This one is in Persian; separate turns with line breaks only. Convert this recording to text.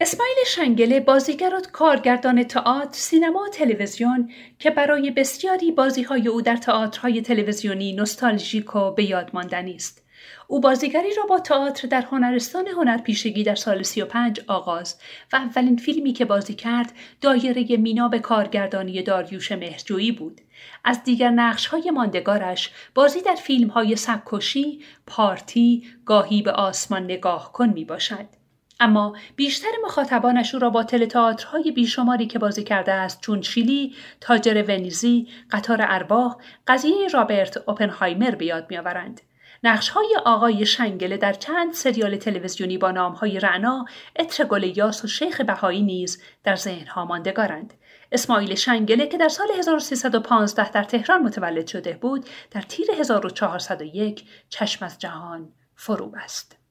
اسماعیل شنگله بازیگر و کارگردان تئاتر، سینما و تلویزیون که برای بسیاری بازیهای او در تئاترهای تلویزیونی نوستالژیک و به یاد ماندنی است. او بازیگری را با تئاتر در هنرستان هنرپیشگی در سال 35 آغاز و اولین فیلمی که بازی کرد دایره مینا به کارگردانی داریوش مهرجویی بود. از دیگر نقش‌های ماندگارش بازی در فیلم‌های سگکشی، پارتی، گاهی به آسمان نگاه کن می باشد. اما بیشتر مخاطبانش او را با تلتاترهای بیشماری که بازی کرده است چون چیلی، تاجر ونیزی، قطار ارباغ قضیه رابرت اوپنهایمر به یاد میآورند. های آقای شنگله در چند سریال تلویزیونی با نامهای رعنا، اتر یاس و شیخ بهایی نیز در ذهنها ماندگارند. اسماعیل شنگله که در سال 1315 در تهران متولد شده بود، در تیر 1401 چشم از جهان فرو است.